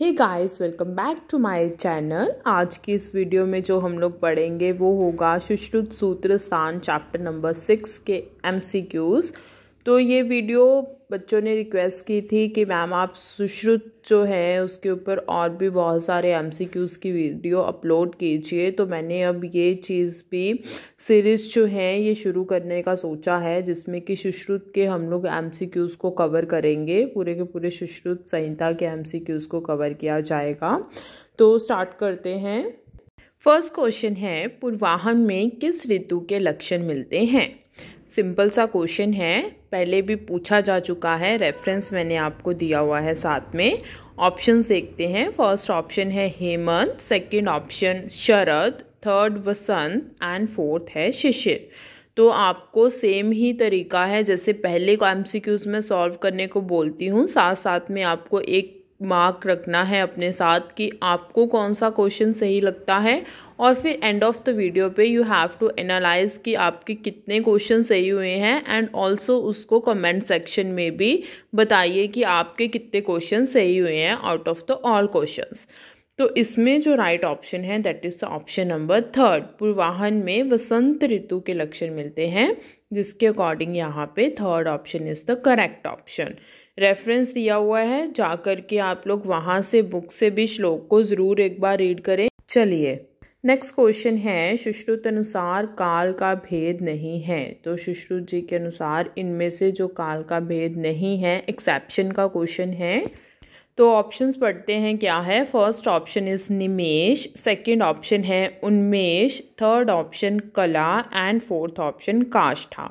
Hey guys welcome back to my channel आज की इस वीडियो में जो हम लोग पढ़ेंगे वो होगा सुश्रुत सूत्र स्थान चैप्टर नंबर सिक्स के एमसीक्यूज़ तो ये वीडियो बच्चों ने रिक्वेस्ट की थी कि मैम आप सुश्रुत जो है उसके ऊपर और भी बहुत सारे एम की वीडियो अपलोड कीजिए तो मैंने अब ये चीज़ भी सीरीज़ जो है ये शुरू करने का सोचा है जिसमें कि सुश्रुत के हम लोग एम को कवर करेंगे पूरे के पूरे सुश्रुत संहिता के एम को कवर किया जाएगा तो स्टार्ट करते हैं फर्स्ट क्वेश्चन है पूर्वाहन में किस ऋतु के लक्षण मिलते हैं सिंपल सा क्वेश्चन है पहले भी पूछा जा चुका है रेफरेंस मैंने आपको दिया हुआ है साथ में ऑप्शंस देखते हैं फर्स्ट ऑप्शन है हेमंत सेकंड ऑप्शन शरद थर्ड वसंत एंड फोर्थ है शिशिर तो आपको सेम ही तरीका है जैसे पहले एम में सॉल्व करने को बोलती हूँ साथ साथ में आपको एक मार्क रखना है अपने साथ कि आपको कौन सा क्वेश्चन सही लगता है और फिर एंड ऑफ द वीडियो पे यू हैव टू एनालाइज कि आपके कितने क्वेश्चन सही हुए हैं एंड ऑल्सो उसको कमेंट सेक्शन में भी बताइए कि आपके कितने क्वेश्चन सही हुए हैं out of the all questions तो इसमें जो राइट right ऑप्शन है that is the option number third पूर्वाहन में वसंत ऋतु के लक्षण मिलते हैं जिसके अकॉर्डिंग यहाँ पे third option is the correct option reference दिया हुआ है जाकर के आप लोग वहाँ से बुक से भी श्लोक को ज़रूर एक बार रीड करें चलिए नेक्स्ट क्वेश्चन है सुश्रुत अनुसार काल का भेद नहीं है तो सुश्रुत जी के अनुसार इनमें से जो काल का भेद नहीं है एक्सेप्शन का क्वेश्चन है तो ऑप्शंस पढ़ते हैं क्या है फर्स्ट ऑप्शन इज़ निमेश सेकंड ऑप्शन है उन्मेश थर्ड ऑप्शन कला एंड फोर्थ ऑप्शन काष्ठा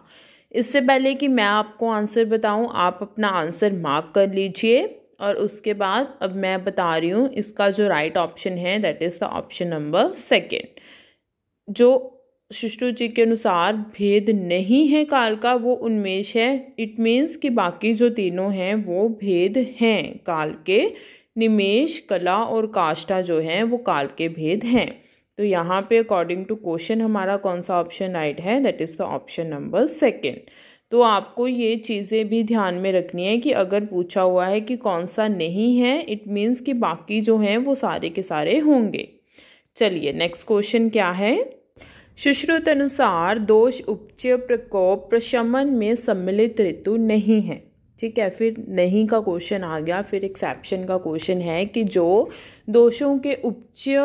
इससे पहले कि मैं आपको आंसर बताऊं आप अपना आंसर मार्क कर लीजिए और उसके बाद अब मैं बता रही हूँ इसका जो राइट ऑप्शन है that is the option number second जो शिष्टु जी के अनुसार भेद नहीं है काल का वो उन्मेष है इट मीन्स कि बाकी जो तीनों हैं वो भेद हैं काल के निमेश कला और काष्ठा जो हैं वो काल के भेद हैं तो यहाँ पे अकॉर्डिंग टू क्वेश्चन हमारा कौन सा ऑप्शन राइट है that is the option number second तो आपको ये चीज़ें भी ध्यान में रखनी है कि अगर पूछा हुआ है कि कौन सा नहीं है इट मीन्स कि बाकी जो हैं वो सारे के सारे होंगे चलिए नेक्स्ट क्वेश्चन क्या है सुश्रुत अनुसार दोष उपचय प्रकोप प्रशमन में सम्मिलित ऋतु नहीं है ठीक है फिर नहीं का क्वेश्चन आ गया फिर एक्सेप्शन का क्वेश्चन है कि जो दोषों के उपचय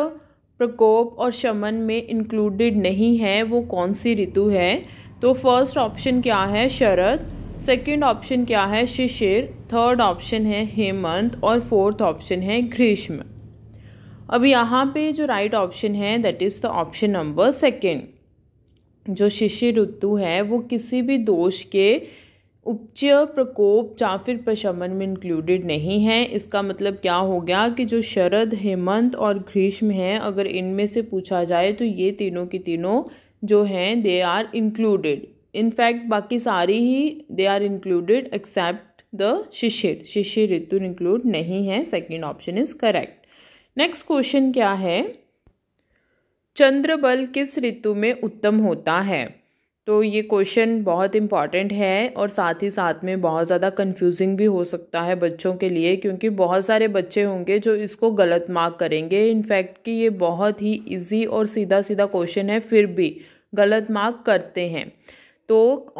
प्रकोप और शमन में इंक्लूडेड नहीं है वो कौन सी ऋतु है तो फर्स्ट ऑप्शन क्या है शरद सेकंड ऑप्शन क्या है शिशिर थर्ड ऑप्शन है हेमंत और फोर्थ ऑप्शन है ग्रीष्म अब यहाँ पे जो राइट right ऑप्शन है that is the option number second जो शिशिर ऋतु है वो किसी भी दोष के उपचय प्रकोप या फिर प्रशमन में इंक्लूडेड नहीं है इसका मतलब क्या हो गया कि जो शरद हेमंत और ग्रीष्म हैं अगर इनमें से पूछा जाए तो ये तीनों की तीनों जो हैं दे आर इंक्लूडेड इनफैक्ट बाकी सारी ही they are included except the शिशिर शिशिर ऋतु इंक्लूड नहीं है second option is correct next question क्या है चंद्रबल किस ऋतु में उत्तम होता है तो ये क्वेश्चन बहुत इम्पॉर्टेंट है और साथ ही साथ में बहुत ज़्यादा कंफ्यूजिंग भी हो सकता है बच्चों के लिए क्योंकि बहुत सारे बच्चे होंगे जो इसको गलत मार्क करेंगे इनफैक्ट कि ये बहुत ही इजी और सीधा सीधा क्वेश्चन है फिर भी गलत मार्क करते हैं तो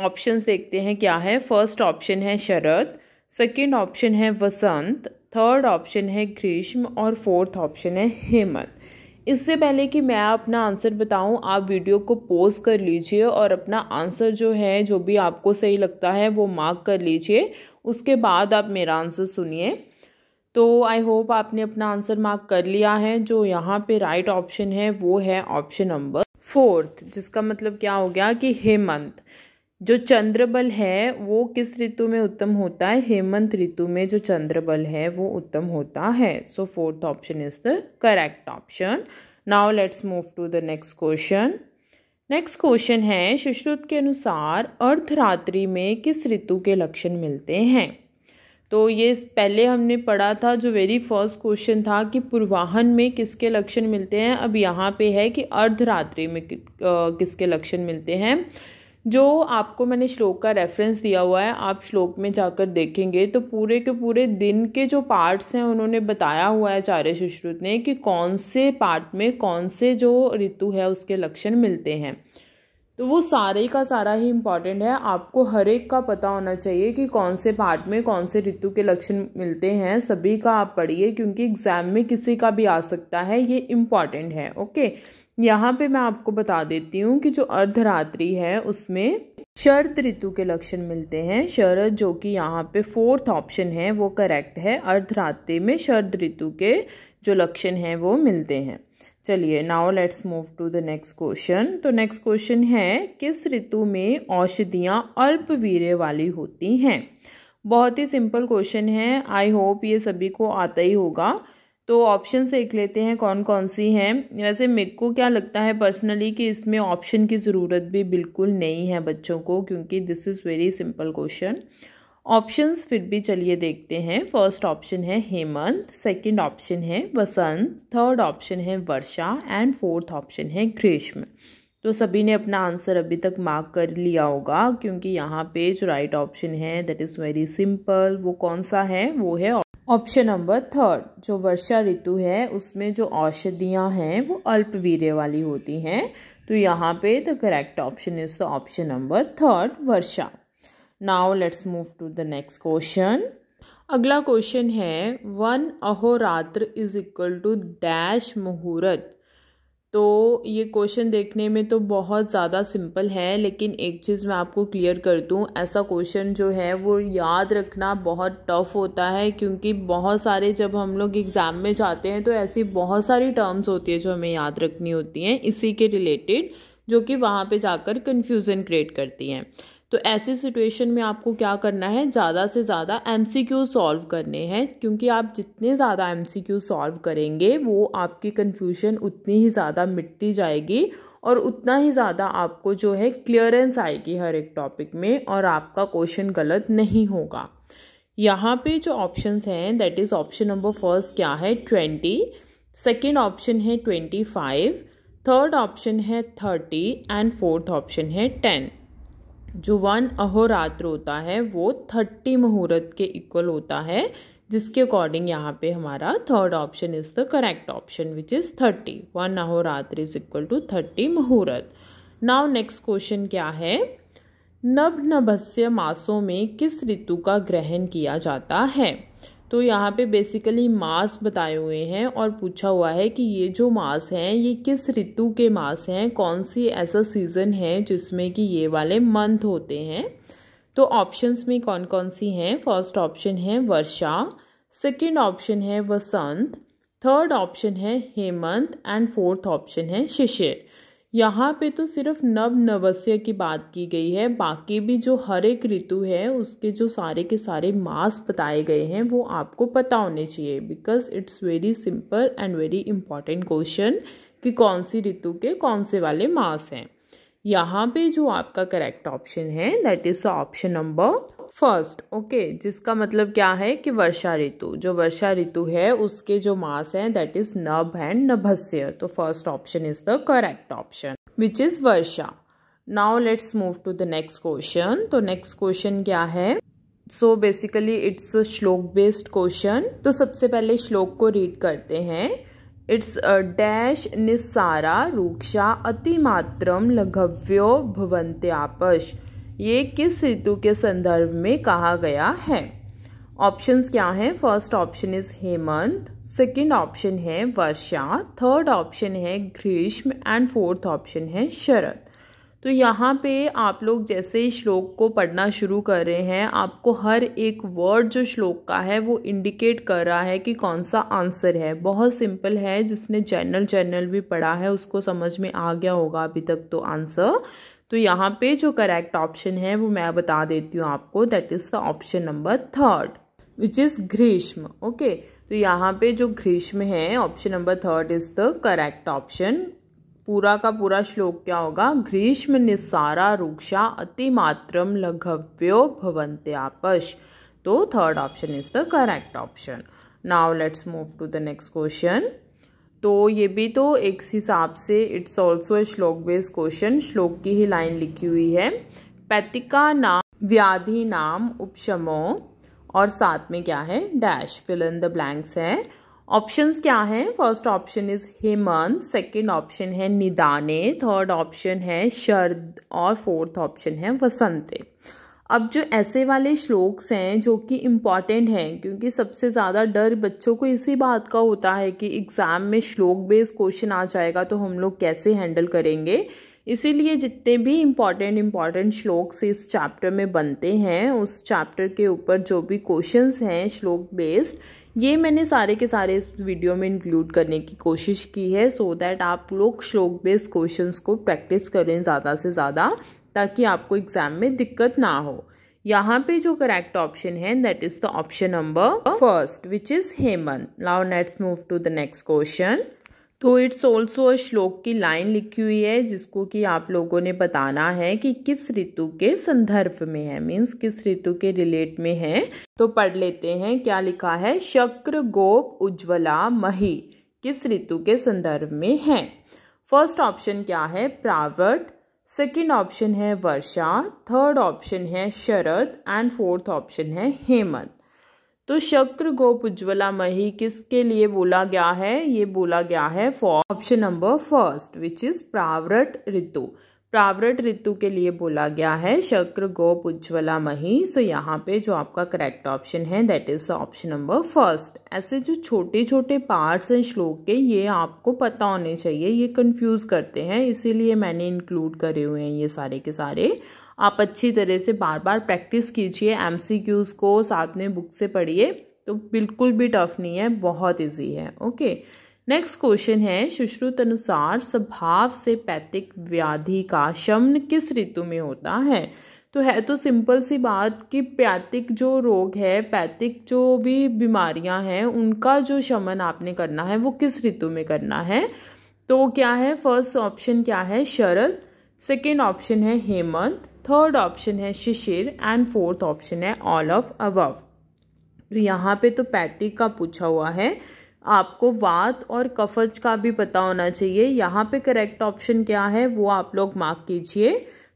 ऑप्शंस देखते हैं क्या है फर्स्ट ऑप्शन है शरद सेकेंड ऑप्शन है वसंत थर्ड ऑप्शन है ग्रीष्म और फोर्थ ऑप्शन है हेमंत इससे पहले कि मैं अपना आंसर बताऊं आप वीडियो को पोज कर लीजिए और अपना आंसर जो है जो भी आपको सही लगता है वो मार्क कर लीजिए उसके बाद आप मेरा आंसर सुनिए तो आई होप आपने अपना आंसर मार्क कर लिया है जो यहाँ पे राइट ऑप्शन है वो है ऑप्शन नंबर फोर्थ जिसका मतलब क्या हो गया कि हेमंत जो चंद्रबल है वो किस ऋतु में उत्तम होता है हेमंत ऋतु में जो चंद्रबल है वो उत्तम होता है so fourth option is the correct option now let's move to the next question next question है सुश्रुत के अनुसार अर्धरात्रि में किस ऋतु के लक्षण मिलते हैं तो ये पहले हमने पढ़ा था जो वेरी फर्स्ट क्वेश्चन था कि पूर्वाहन में किसके लक्षण मिलते हैं अब यहाँ पे है कि अर्धरात्रि में किसके लक्षण मिलते हैं जो आपको मैंने श्लोक का रेफरेंस दिया हुआ है आप श्लोक में जाकर देखेंगे तो पूरे के पूरे दिन के जो पार्ट्स हैं उन्होंने बताया हुआ है चार्य सुश्रुत ने कि कौन से पार्ट में कौन से जो ऋतु है उसके लक्षण मिलते हैं तो वो सारे का सारा ही इम्पॉर्टेंट है आपको हर एक का पता होना चाहिए कि कौन से पार्ट में कौन से ऋतु के लक्षण मिलते हैं सभी का आप पढ़िए क्योंकि एग्ज़ाम में किसी का भी आ सकता है ये इम्पॉर्टेंट है ओके यहाँ पे मैं आपको बता देती हूँ कि जो अर्धरात्रि है उसमें शरद ऋतु के लक्षण मिलते हैं शरद जो कि यहाँ पे फोर्थ ऑप्शन है वो करेक्ट है अर्धरात्रि में शरद ऋतु के जो लक्षण हैं वो मिलते हैं चलिए now let's move to the next question तो नेक्स्ट क्वेश्चन है किस ऋतु में औषधियाँ अल्प वीर्य वाली होती हैं बहुत ही सिंपल क्वेश्चन है आई होप ये सभी को आता ही होगा तो ऑप्शन देख लेते हैं कौन कौन सी हैं वैसे मेरे को क्या लगता है पर्सनली कि इसमें ऑप्शन की ज़रूरत भी बिल्कुल नहीं है बच्चों को क्योंकि this is very simple question options फिर भी चलिए देखते हैं फर्स्ट ऑप्शन है हेमंत सेकंड ऑप्शन है वसंत थर्ड ऑप्शन है वर्षा एंड फोर्थ ऑप्शन है ग्रीष्म तो सभी ने अपना आंसर अभी तक मार्क कर लिया होगा क्योंकि यहाँ पे जो राइट ऑप्शन है दैट इज़ वेरी सिंपल वो कौन सा है वो है ऑप्शन नंबर थर्ड जो वर्षा ऋतु है उसमें जो औषधियाँ हैं वो अल्पवीर्य वाली होती हैं तो यहाँ पे the correct option is the option number third वर्षा now let's move to the next question अगला क्वेश्चन है वन अहोरात्र इज इक्वल टू डैश मुहूर्त तो ये क्वेश्चन देखने में तो बहुत ज़्यादा सिंपल है लेकिन एक चीज़ मैं आपको क्लियर कर दूँ ऐसा क्वेश्चन जो है वो याद रखना बहुत टफ होता है क्योंकि बहुत सारे जब हम लोग एग्ज़ाम में जाते हैं तो ऐसी बहुत सारी टर्म्स होती है जो हमें याद रखनी होती हैं इसी के रिलेटेड जो कि वहाँ पे जाकर कन्फ्यूज़न क्रिएट करती हैं तो ऐसी सिचुएशन में आपको क्या करना है ज़्यादा से ज़्यादा एम सी क्यू सॉल्व करने हैं क्योंकि आप जितने ज़्यादा एम सी क्यू सॉल्व करेंगे वो आपकी कन्फ्यूजन उतनी ही ज़्यादा मिटती जाएगी और उतना ही ज़्यादा आपको जो है क्लियरेंस आएगी हर एक टॉपिक में और आपका क्वेश्चन गलत नहीं होगा यहाँ पे जो ऑप्शंस हैं that is option number first क्या है ट्वेंटी सेकेंड ऑप्शन है ट्वेंटी फाइव थर्ड ऑप्शन है थर्टी एंड फोर्थ ऑप्शन है टेन जो वन अहोरात्र होता है वो थर्टी मुहूर्त के इक्वल होता है जिसके अकॉर्डिंग यहाँ पे हमारा third option is the correct option which is thirty one अहोरात्र इज इक्वल टू थर्टी मुहूर्त नाउ नेक्स्ट क्वेश्चन क्या है नभ नभस्य मासों में किस ऋतु का ग्रहण किया जाता है तो यहाँ पे बेसिकली मास बताए हुए हैं और पूछा हुआ है कि ये जो मास हैं ये किस ऋतु के मास हैं कौन सी ऐसा सीज़न है जिसमें कि ये वाले मंथ होते हैं तो ऑप्शंस में कौन कौन सी हैं फर्स्ट ऑप्शन है वर्षा सेकंड ऑप्शन है वसंत थर्ड ऑप्शन है हेमंत एंड फोर्थ ऑप्शन है शिशिर यहाँ पे तो सिर्फ नव नवस्य की बात की गई है बाकी भी जो हर एक ऋतु है उसके जो सारे के सारे मास बताए गए हैं वो आपको पता होने चाहिए because it's very simple and very important question कि कौन सी ऋतु के कौन से वाले मास हैं यहाँ पे जो आपका करेक्ट ऑप्शन है that is option number first okay जिसका मतलब क्या है कि वर्षा ऋतु जो वर्षा ऋतु है उसके जो मास हैं दैट इज नभ एंड नभस्य तो first option is the correct option which is वर्षा now let's move to the next question तो नेक्स्ट क्वेश्चन क्या है सो बेसिकली इट्स श्लोक बेस्ड क्वेश्चन तो सबसे पहले श्लोक को रीड करते हैं इट्स डैश निस्सारा रूक्षा अतिमात्र लघव्यो भवंत्यापश ये किस ऋतु के संदर्भ में कहा गया है ऑप्शंस क्या हैं फर्स्ट ऑप्शन इज हेमंत सेकंड ऑप्शन है वर्षा थर्ड ऑप्शन है ग्रीष्म एंड फोर्थ ऑप्शन है शरद तो यहाँ पे आप लोग जैसे ही श्लोक को पढ़ना शुरू कर रहे हैं आपको हर एक वर्ड जो श्लोक का है वो इंडिकेट कर रहा है कि कौन सा आंसर है बहुत सिंपल है जिसने जनरल जनरल भी पढ़ा है उसको समझ में आ गया होगा अभी तक तो आंसर तो यहाँ पे जो करेक्ट ऑप्शन है वो मैं बता देती हूँ आपको that is the option number third which is ग्रीष्म ओके तो यहाँ पे जो ग्रीष्म है option number third is the correct option पूरा का पूरा श्लोक क्या होगा ग्रीष्म निसारा रुक्षा अतिमात्रम लघव्यो भवंत्यापश तो third option is the correct option now let's move to the next question तो ये भी तो एक हिसाब से इट्स ऑल्सो ए श्लोक बेस्ड क्वेश्चन श्लोक की ही लाइन लिखी हुई है पैतिका नाम व्याधि नाम उपशमो और साथ में क्या है dash fill in the blanks है ऑप्शंस क्या हैं फर्स्ट ऑप्शन इज हेमंत सेकंड ऑप्शन है निदाने थर्ड ऑप्शन है शरद और फोर्थ ऑप्शन है वसंते अब जो ऐसे वाले श्लोक्स हैं जो कि इम्पॉर्टेंट हैं क्योंकि सबसे ज़्यादा डर बच्चों को इसी बात का होता है कि एग्ज़ाम में श्लोक बेस्ड क्वेश्चन आ जाएगा तो हम लोग कैसे हैंडल करेंगे इसीलिए जितने भी इम्पॉर्टेंट इम्पॉर्टेंट श्लोक्स इस चैप्टर में बनते हैं उस चैप्टर के ऊपर जो भी क्वेश्चंस हैं श्लोक बेस्ड ये मैंने सारे के सारे इस वीडियो में इंक्लूड करने की कोशिश की है सो so दैट आप लोग श्लोक बेस्ड क्वेश्चंस को प्रैक्टिस करें ज़्यादा से ज़्यादा ताकि आपको एग्ज़ाम में दिक्कत ना हो यहाँ पे जो करेक्ट ऑप्शन है that is the option number first which is हेमंत now let's move to the next question तो इट्स ऑल्सो श्लोक की लाइन लिखी हुई है जिसको कि आप लोगों ने बताना है कि किस ऋतु के संदर्भ में है मीन्स किस ऋतु के रिलेट में है तो पढ़ लेते हैं क्या लिखा है शक्र गोप उज्ज्वला मही किस ऋतु के संदर्भ में है फर्स्ट ऑप्शन क्या है प्रावट सेकेंड ऑप्शन है वर्षा थर्ड ऑप्शन है शरद एंड फोर्थ ऑप्शन है हेमंत तो शक्र गोप मही किसके लिए बोला गया है ये बोला गया है for option number first which is प्रावरट ऋतु प्रावरट ऋतु के लिए बोला गया है शक्र गोप मही सो यहाँ पे जो आपका करेक्ट ऑप्शन है that is option number first ऐसे जो छोटे छोटे पार्ट्स हैं श्लोक के ये आपको पता होने चाहिए ये कंफ्यूज करते हैं इसीलिए मैंने इंक्लूड करे हुए हैं ये सारे के सारे आप अच्छी तरह से बार बार प्रैक्टिस कीजिए एम को साथ में बुक से पढ़िए तो बिल्कुल भी टफ नहीं है बहुत ईजी है ओके नेक्स्ट क्वेश्चन है सुश्रुत अनुसार स्वभाव से पैतिक व्याधि का शमन किस ऋतु में होता है तो है तो सिंपल सी बात कि पैतिक जो रोग है पैतिक जो भी बीमारियां हैं उनका जो शमन आपने करना है वो किस ऋतु में करना है तो क्या है फर्स्ट ऑप्शन क्या है शरद सेकेंड ऑप्शन है हेमंत थर्ड ऑप्शन है शिशिर एंड फोर्थ ऑप्शन है ऑल ऑफ अवव तो यहाँ पे तो पैतिक का पूछा हुआ है आपको वात और कफज का भी पता होना चाहिए यहाँ पे करेक्ट ऑप्शन क्या है वो आप लोग मार्क कीजिए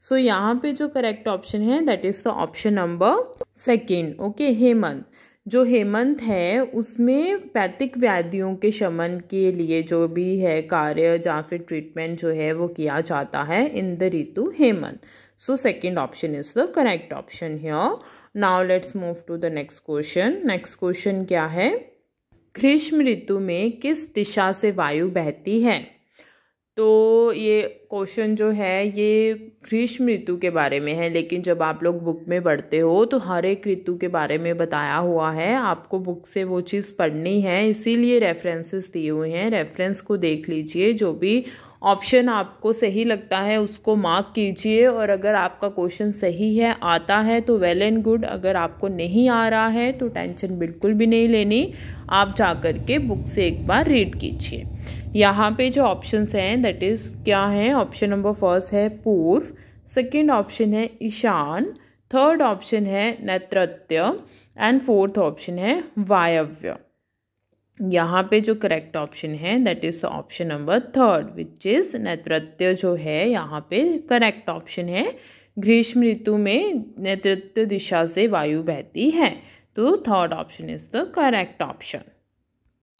सो so, यहाँ पे जो करेक्ट ऑप्शन है that is the option number second okay हेमंत जो हेमंत है उसमें पैतिक व्याधियों के शमन के लिए जो भी है कार्य या फिर ट्रीटमेंट जो है वो किया जाता है इन द ऋतु हेमंत So second option is the correct option here. Now let's move to the next question. Next question क्या है ग्रीष्म ऋतु में किस दिशा से वायु बहती है तो ये क्वेश्चन जो है ये ग्रीष्म ऋतु के बारे में है लेकिन जब आप लोग बुक में पढ़ते हो तो हर एक ऋतु के बारे में बताया हुआ है आपको बुक से वो चीज़ पढ़नी है इसीलिए रेफरेंसेस दिए हुए हैं रेफरेंस को देख लीजिए जो भी ऑप्शन आपको सही लगता है उसको मार्क कीजिए और अगर आपका क्वेश्चन सही है आता है तो वेल एंड गुड अगर आपको नहीं आ रहा है तो टेंशन बिल्कुल भी नहीं लेनी आप जा कर के बुक से एक बार रीड कीजिए यहाँ पे जो ऑप्शंस हैं दैट इज़ क्या हैं ऑप्शन नंबर फर्स्ट है पूर्व सेकंड ऑप्शन है ईशान थर्ड ऑप्शन है नैतृत्य एंड फोर्थ ऑप्शन है वायव्य यहाँ पे जो करेक्ट ऑप्शन है that is the option number third which is नेतृत्व जो है यहाँ पे करेक्ट ऑप्शन है ग्रीष्म ऋतु में नेतृत्व दिशा से वायु बहती है तो third option is the correct option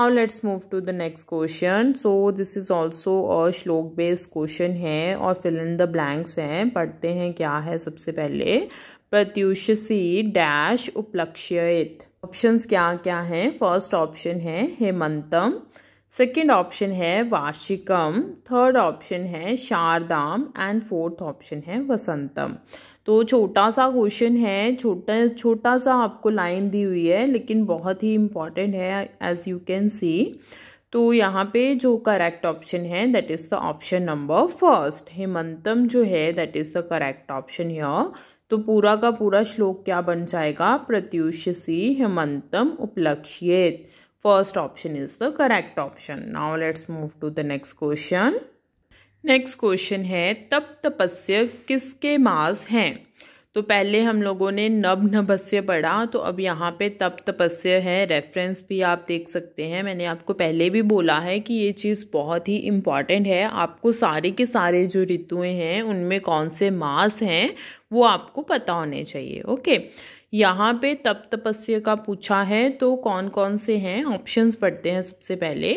now let's move to the next question so this is also a श्लोक बेस्ड क्वेश्चन है और फिल इन द ब्लैंक्स हैं पढ़ते हैं क्या है सबसे पहले प्रत्युषसी डैश उपलक्ष्यित ऑप्शंस क्या क्या हैं फर्स्ट ऑप्शन है हेमंतम सेकंड ऑप्शन है वार्षिकम थर्ड ऑप्शन है शारदाम एंड फोर्थ ऑप्शन है वसंतम तो छोटा सा क्वेश्चन है छोटा छोटा सा आपको लाइन दी हुई है लेकिन बहुत ही इम्पॉर्टेंट है एज यू कैन सी तो यहाँ पे जो करेक्ट ऑप्शन है that is the option number first हेमंतम जो है that is the correct option your तो पूरा का पूरा श्लोक क्या बन जाएगा प्रत्युषसी हेमंतम उपलक्ष्येत first option is the correct option now let's move to the next question next question है तप तपस्य किसके मास हैं तो पहले हम लोगों ने नभ नभस्य पढ़ा तो अब यहाँ पे तप तपस्य है रेफरेंस भी आप देख सकते हैं मैंने आपको पहले भी बोला है कि ये चीज़ बहुत ही इम्पॉर्टेंट है आपको सारे के सारे जो ऋतुएं हैं उनमें कौन से मास हैं वो आपको पता होने चाहिए ओके यहाँ पे तप तपस्या का पूछा है तो कौन कौन से हैं ऑप्शंस पढ़ते हैं सबसे पहले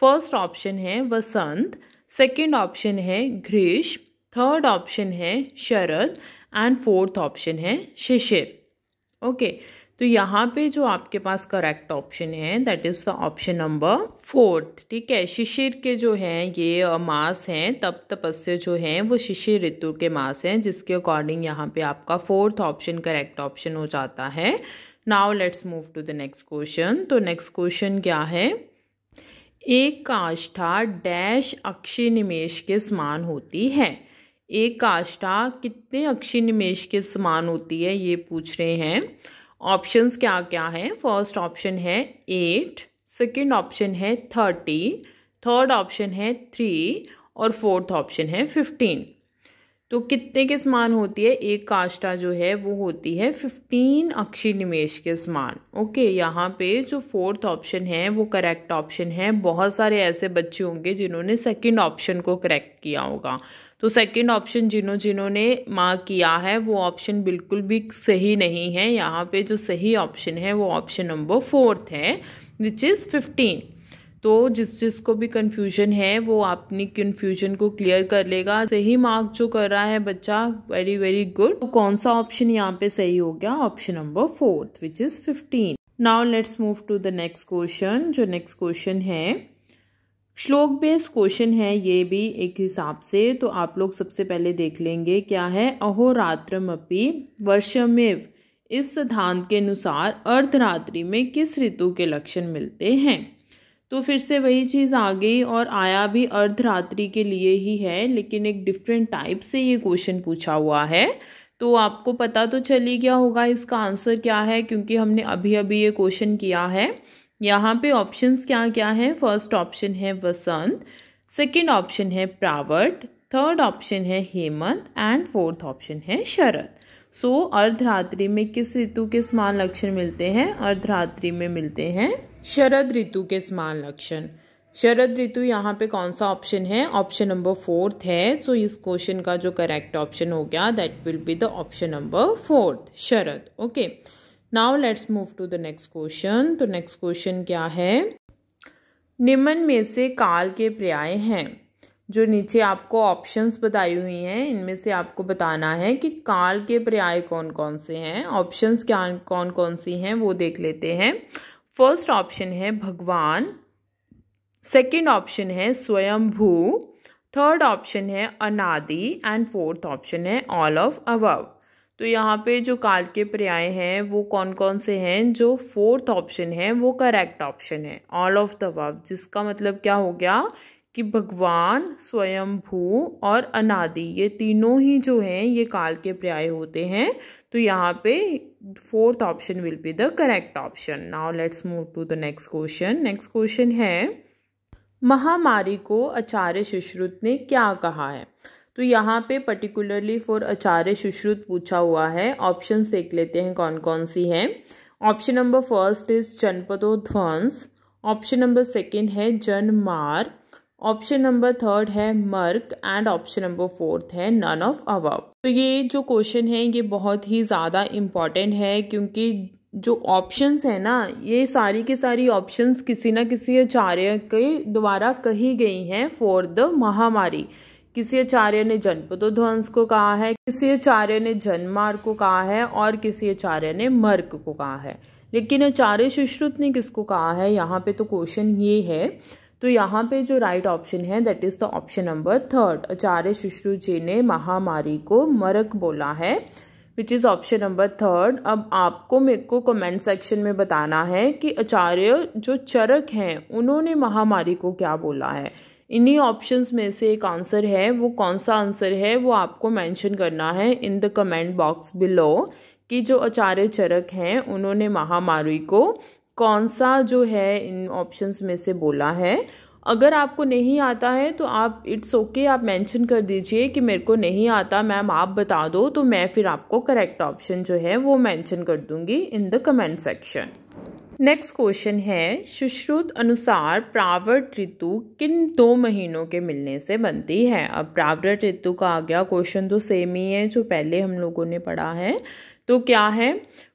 फर्स्ट ऑप्शन है वसंत सेकंड ऑप्शन है ग्रीष्म थर्ड ऑप्शन है शरद एंड फोर्थ ऑप्शन है शिशिर ओके okay. तो यहाँ पे जो आपके पास करेक्ट ऑप्शन है that is the option number fourth ठीक है शिशिर के जो हैं ये मास हैं तप तपस्या जो हैं वो शिशिर ऋतु के मास हैं जिसके अकॉर्डिंग यहाँ पे आपका फोर्थ ऑप्शन करेक्ट ऑप्शन हो जाता है now let's move to the next question तो नेक्स्ट क्वेश्चन क्या है एक काष्ठा डैश अक्षय निमेश के समान होती है एक काष्ठा कितने अक्षय निमेश के समान होती है ये पूछ रहे हैं ऑप्शंस क्या क्या हैं फर्स्ट ऑप्शन है एट सेकंड ऑप्शन है थर्टी थर्ड ऑप्शन है थ्री और फोर्थ ऑप्शन है फिफ्टीन तो कितने के समान होती है एक काष्टा जो है वो होती है फिफ्टीन अक्षी निमेश के समान ओके यहाँ पे जो फोर्थ ऑप्शन है वो करेक्ट ऑप्शन है बहुत सारे ऐसे बच्चे होंगे जिन्होंने सेकंड ऑप्शन को करेक्ट किया होगा तो सेकंड ऑप्शन जिन्हों जिन्होंने मार्क किया है वो ऑप्शन बिल्कुल भी सही नहीं है यहाँ पे जो सही ऑप्शन है वो ऑप्शन नंबर फोर्थ है विच इज़ फिफ्टीन तो जिस जिसको भी कन्फ्यूजन है वो अपनी कन्फ्यूजन को क्लियर कर लेगा सही मार्क जो कर रहा है बच्चा वेरी वेरी गुड तो कौन सा ऑप्शन यहाँ पे सही हो गया option number fourth which is fifteen now let's move to the next question जो नेक्स्ट क्वेश्चन है श्लोक बेस्ड क्वेश्चन है ये भी एक हिसाब से तो आप लोग सबसे पहले देख लेंगे क्या है अहोरात्रमपि वर्षमेव इस सिद्धांत के अनुसार अर्धरात्रि में किस ऋतु के लक्षण मिलते हैं तो फिर से वही चीज़ आ गई और आया भी अर्धरात्रि के लिए ही है लेकिन एक डिफरेंट टाइप से ये क्वेश्चन पूछा हुआ है तो आपको पता तो चल ही गया होगा इसका आंसर क्या है क्योंकि हमने अभी अभी ये क्वेश्चन किया है यहाँ पे ऑप्शंस क्या क्या हैं फर्स्ट ऑप्शन है वसंत सेकंड ऑप्शन है प्रावट थर्ड ऑप्शन है हेमंत एंड फोर्थ ऑप्शन है शरद सो so, अर्धरात्रि में किस ऋतु के समान लक्षण मिलते हैं अर्धरात्रि में मिलते हैं शरद ऋतु के समान लक्षण शरद ऋतु यहाँ पे कौन सा ऑप्शन है ऑप्शन नंबर फोर्थ है सो so इस क्वेश्चन का जो करेक्ट ऑप्शन हो गया that will be the option number fourth शरद okay okay. Now let's move to the next question तो नेक्स्ट क्वेश्चन क्या है निम्न में से काल के पर्याय हैं जो नीचे आपको ऑप्शंस बताई हुई हैं इनमें से आपको बताना है कि काल के पर्याय कौन कौन से हैं ऑप्शंस क्या कौन कौन सी हैं वो देख लेते हैं फर्स्ट ऑप्शन है भगवान सेकंड ऑप्शन है स्वयंभू थर्ड ऑप्शन है अनादि एंड फोर्थ ऑप्शन है ऑल ऑफ अवव तो यहाँ पे जो काल के पर्याय हैं वो कौन कौन से हैं जो फोर्थ ऑप्शन है वो करेक्ट ऑप्शन है ऑल ऑफ द वब जिसका मतलब क्या हो गया कि भगवान स्वयंभू और अनादि ये तीनों ही जो हैं ये काल के पर्याय होते हैं तो यहाँ पे fourth option will be the correct option now let's move to the next question next question है महामारी को आचार्य सुश्रुत ने क्या कहा है तो यहाँ पे पर्टिकुलरली फॉर आचार्य सुश्रुत पूछा हुआ है ऑप्शन देख लेते हैं कौन कौन सी है ऑप्शन नंबर फर्स्ट इज जनपदो ध्वंस ऑप्शन नंबर सेकेंड है जन मार ऑप्शन नंबर थर्ड है मर्क एंड ऑप्शन नंबर फोर्थ है नन ऑफ अवब तो ये जो क्वेश्चन है ये बहुत ही ज़्यादा इम्पॉर्टेंट है क्योंकि जो ऑप्शंस है ना ये सारी की सारी ऑप्शंस किसी ना किसी आचार्य के द्वारा कही गई हैं फॉर द महामारी किसी आचार्य ने जनपदो ध्वंस को कहा है किसी आचार्य ने जनमार्ग को कहा है और किसी आचार्य ने मर्ग को कहा है लेकिन आचार्य सुश्रुत ने किसको कहा है यहाँ पे तो क्वेश्चन ये है तो यहाँ पे जो राइट ऑप्शन है that is the option number third Acharya Sushrut ji ने महामारी को मरक बोला है which is option number third अब आपको मेरे को कमेंट सेक्शन में बताना है कि आचार्य जो चरक हैं उन्होंने महामारी को क्या बोला है इन्हीं ऑप्शंस में से एक आंसर है वो कौन सा आंसर है वो आपको मेंशन करना है in the comment box below कि जो आचार्य चरक हैं उन्होंने महामारी को कौन सा जो है इन ऑप्शंस में से बोला है अगर आपको नहीं आता है तो आप इट्स ओके okay, आप मेंशन कर दीजिए कि मेरे को नहीं आता मैम आप बता दो तो मैं फिर आपको करेक्ट ऑप्शन जो है वो मेंशन कर दूंगी in the comment section next question है सुश्रुत अनुसार प्रावट ऋतु किन दो महीनों के मिलने से बनती है अब प्रावट ऋतु का आ गया क्वेश्चन तो सेम ही है जो पहले हम लोगों ने पढ़ा है तो क्या है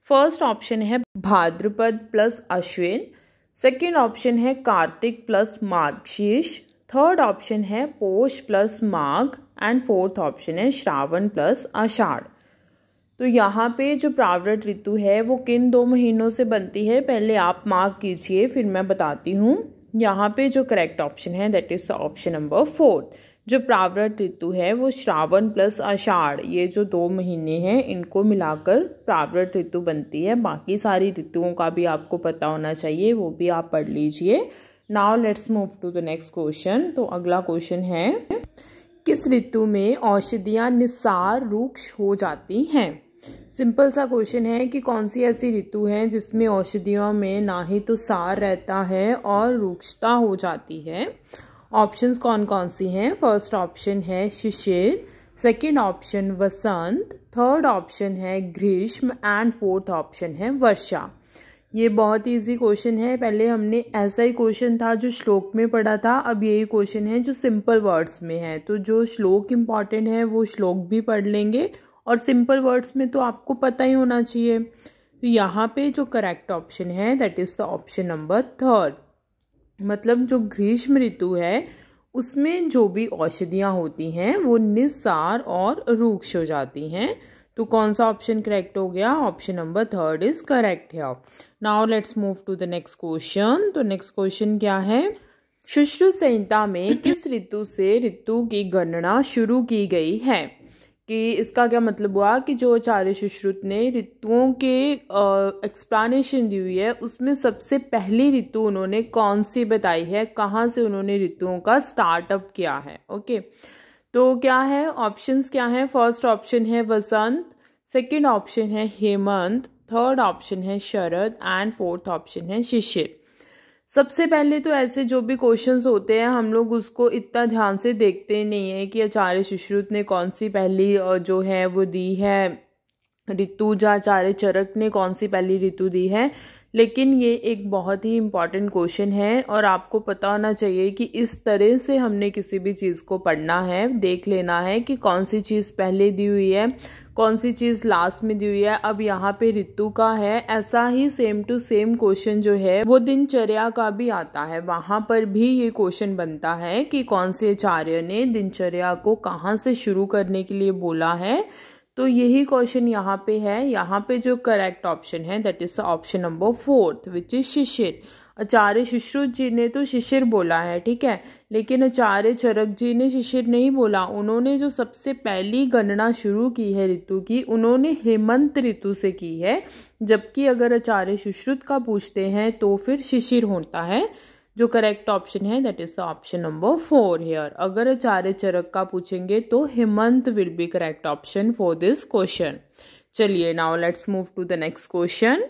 फर्स्ट ऑप्शन है भाद्रपद प्लस अश्विन सेकेंड ऑप्शन है कार्तिक प्लस मार्गशीर्ष थर्ड ऑप्शन है पोष प्लस माघ एंड फोर्थ ऑप्शन है श्रावण प्लस आषाढ़ तो यहाँ पे जो प्रावृत ऋतु है वो किन दो महीनों से बनती है पहले आप मार्क कीजिए फिर मैं बताती हूँ यहाँ पे जो करेक्ट ऑप्शन है that is the option number fourth जो प्रावृत ऋतु है वो श्रावण प्लस आषाढ़ ये जो दो महीने हैं इनको मिलाकर प्रावृत ऋतु बनती है बाकी सारी ऋतुओं का भी आपको पता होना चाहिए वो भी आप पढ़ लीजिए now let's move to the next question तो अगला क्वेश्चन है किस ऋतु में औषधियाँ निसार रूक्ष हो जाती हैं सिंपल सा क्वेश्चन है कि कौन सी ऐसी ऋतु है जिसमें औषधियों में ना ही तो सार रहता है और रुक्षता हो जाती है ऑप्शंस कौन कौन सी हैं फर्स्ट ऑप्शन है शिशिर सेकंड ऑप्शन वसंत थर्ड ऑप्शन है ग्रीष्म एंड फोर्थ ऑप्शन है वर्षा ये बहुत इजी क्वेश्चन है पहले हमने ऐसा ही क्वेश्चन था जो श्लोक में पढ़ा था अब यही क्वेश्चन है जो सिंपल वर्ड्स में है तो जो श्लोक इम्पॉर्टेंट है वो श्लोक भी पढ़ लेंगे और सिंपल वर्ड्स में तो आपको पता ही होना चाहिए तो यहाँ पे जो करेक्ट ऑप्शन है that is the option number third मतलब जो ग्रीष्म ऋतु है उसमें जो भी औषधियाँ होती हैं वो निस्सार और रूक्ष हो जाती हैं तो कौन सा ऑप्शन करेक्ट हो गया option number third is correct है now let's move to the next question तो नेक्स्ट क्वेश्चन क्या है शुश्रु संहिता में किस ऋतु से ऋतु की गणना शुरू की गई है कि इसका क्या मतलब हुआ कि जो आचार्य सुश्रुत ने ऋतुओं के एक्सप्लानेशन दी हुई है उसमें सबसे पहली ऋतु उन्होंने कौन सी बताई है कहाँ से उन्होंने ऋतुओं का स्टार्टअप किया है ओके तो क्या है ऑप्शंस क्या हैं फर्स्ट ऑप्शन है वसंत सेकंड ऑप्शन है हेमंत थर्ड ऑप्शन है शरद एंड फोर्थ ऑप्शन है शिशिर सबसे पहले तो ऐसे जो भी क्वेश्चंस होते हैं हम लोग उसको इतना ध्यान से देखते नहीं है कि आचार्य सुश्रुत ने कौन सी पहली जो है वो दी है ऋतु जहाँ आचार्य चरक ने कौन सी पहली ऋतु दी है लेकिन ये एक बहुत ही इम्पॉर्टेंट क्वेश्चन है और आपको पता होना चाहिए कि इस तरह से हमने किसी भी चीज़ को पढ़ना है देख लेना है कि कौन सी चीज़ पहले दी हुई है कौन सी चीज़ लास्ट में दी हुई है अब यहाँ पे ऋतु का है ऐसा ही सेम टू सेम क्वेश्चन जो है वो दिनचर्या का भी आता है वहाँ पर भी ये क्वेश्चन बनता है कि कौन से आचार्य ने दिनचर्या को कहाँ से शुरू करने के लिए बोला है तो यही क्वेश्चन यहाँ पे है यहाँ पे जो करेक्ट ऑप्शन है that is option number fourth which is शिशिर आचार्य शिश्रुत जी ने तो शिशिर बोला है ठीक है लेकिन आचार्य चरक जी ने शिशिर नहीं बोला उन्होंने जो सबसे पहली गणना शुरू की है ऋतु की उन्होंने हेमंत ऋतु से की है जबकि अगर आचार्य सुश्रुत का पूछते हैं तो फिर शिशिर होता है जो करेक्ट ऑप्शन है that is the option number four here अगर आचार्य चरक का पूछेंगे तो हेमंत will be correct option for this question चलिए now let's move to the next question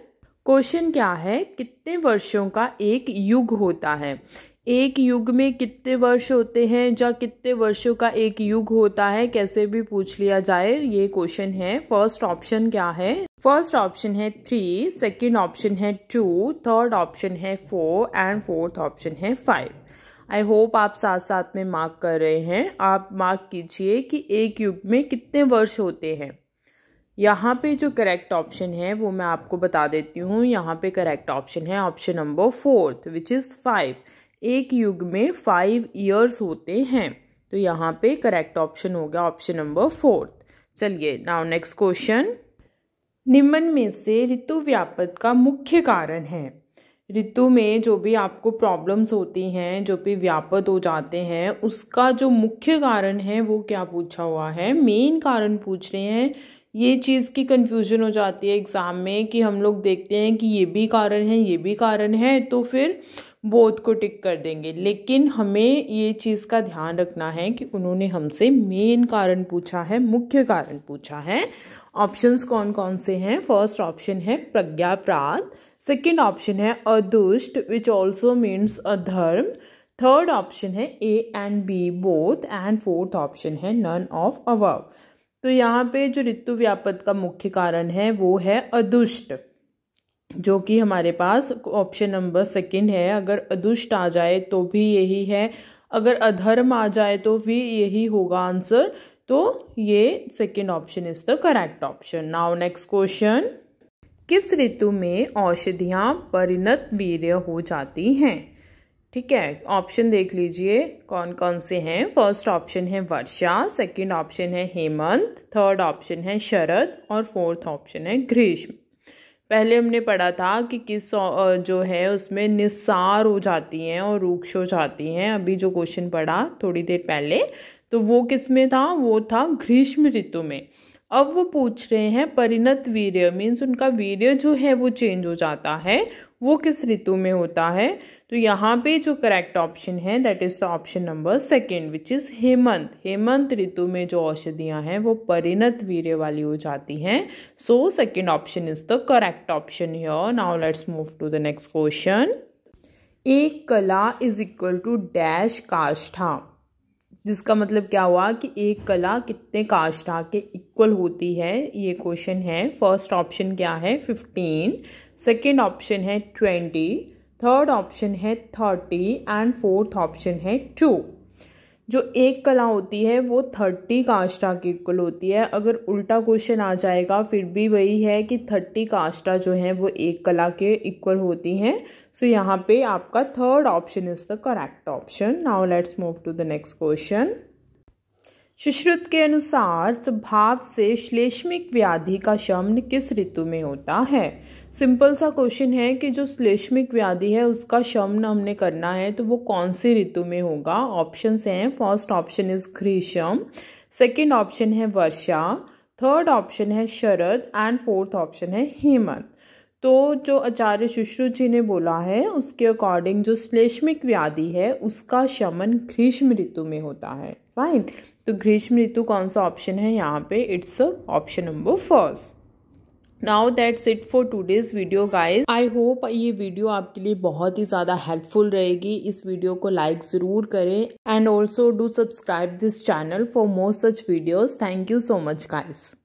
question क्या है कितने वर्षों का एक युग होता है एक युग में कितने वर्ष होते हैं या कितने वर्षों का एक युग होता है कैसे भी पूछ लिया जाए ये क्वेश्चन है फर्स्ट ऑप्शन क्या है फर्स्ट ऑप्शन है थ्री सेकेंड ऑप्शन है टू थर्ड ऑप्शन है फोर एंड फोर्थ ऑप्शन है फाइव आई होप आप साथ साथ में मार्क कर रहे हैं आप मार्क कीजिए कि एक युग में कितने वर्ष होते हैं यहाँ पे जो करेक्ट ऑप्शन है वो मैं आपको बता देती हूँ यहाँ पे करेक्ट ऑप्शन है option number fourth which is five एक युग में फाइव ईयर्स होते हैं तो यहाँ पे करेक्ट ऑप्शन हो गया ऑप्शन नंबर फोर्थ चलिए नाउ नेक्स्ट क्वेश्चन निम्न में से ऋतु व्यापत का मुख्य कारण है ऋतु में जो भी आपको प्रॉब्लम्स होती हैं जो भी व्यापत हो जाते हैं उसका जो मुख्य कारण है वो क्या पूछा हुआ है मेन कारण पूछ रहे हैं ये चीज़ की कन्फ्यूजन हो जाती है एग्ज़ाम में कि हम लोग देखते हैं कि ये भी कारण है ये भी कारण है तो फिर बोध को टिक कर देंगे लेकिन हमें ये चीज़ का ध्यान रखना है कि उन्होंने हमसे मेन कारण पूछा है मुख्य कारण पूछा है ऑप्शंस कौन कौन से हैं फर्स्ट ऑप्शन है प्रज्ञाप्राध सेकेंड ऑप्शन है अदुष्ट विच ऑल्सो मीन्स अधर्म थर्ड ऑप्शन है A and B both and fourth option है नन ऑफ अवव तो यहाँ पे जो ऋतु व्यापत का मुख्य कारण है वो है अदुष्ट जो कि हमारे पास ऑप्शन नंबर सेकंड है अगर अदुष्ट आ जाए तो भी यही है अगर अधर्म आ जाए तो भी यही होगा आंसर तो ये second option is the correct option now next question किस ऋतु में औषधियाँ परिणत वीर्य हो जाती हैं ठीक है ऑप्शन देख लीजिए कौन कौन से हैं फर्स्ट ऑप्शन है वर्षा सेकंड ऑप्शन है हेमंत थर्ड ऑप्शन है शरद और फोर्थ ऑप्शन है ग्रीष्म पहले हमने पढ़ा था कि किस जो है उसमें निसार हो जाती हैं और रूक्ष हो जाती हैं अभी जो क्वेश्चन पढ़ा थोड़ी देर पहले तो वो किस में था वो था ग्रीष्म ऋतु में अब वो पूछ रहे हैं परिणत वीर्य मीन्स उनका वीर्य जो है वो चेंज हो जाता है वो किस ऋतु में होता है तो यहाँ पे जो करेक्ट ऑप्शन है that is the option number second which is हेमंत हेमंत ऋतु में जो औषधियाँ हैं वो परिणत वीर्य वाली हो जाती हैं so second option is the correct option here now let's move to the next question एक कला इज इक्वल टू डैश काष्ठा जिसका मतलब क्या हुआ कि एक कला कितने काष्ठा के इक्वल होती है ये क्वेश्चन है फर्स्ट ऑप्शन क्या है फिफ्टीन सेकेंड ऑप्शन है ट्वेंटी थर्ड ऑप्शन है थर्टी एंड फोर्थ ऑप्शन है टू जो एक कला होती है वो थर्टी काष्ठा के इक्वल होती है अगर उल्टा क्वेश्चन आ जाएगा फिर भी वही है कि थर्टी काष्ठा जो है वो एक कला के इक्वल होती हैं सो यहाँ पे आपका third option is the correct option now let's move to the next question Sushrut के अनुसार स्वभाव से श्लेष्मिक व्याधि का शमन किस ऋतु में होता है सिंपल सा क्वेश्चन है कि जो श्लेष्मिक व्याधि है उसका शमन हमने करना है तो वो कौन सी ऋतु में होगा ऑप्शन हैं फर्स्ट ऑप्शन इज ग्रीष्म सेकेंड ऑप्शन है वर्षा थर्ड ऑप्शन है शरद एंड फोर्थ ऑप्शन है हेमंत तो जो आचार्य शुश्रु जी ने बोला है उसके अकॉर्डिंग जो श्लेष्मिक व्याधि है उसका शमन ग्रीष्म ऋतु में होता है फाइन तो ग्रीष्म ऋतु कौन सा ऑप्शन है यहाँ पे it's option number first now that's it for today's video guys I hope ये वीडियो आपके लिए बहुत ही ज़्यादा हेल्पफुल रहेगी इस वीडियो को लाइक ज़रूर करें and also do subscribe this channel for more such videos thank you so much guys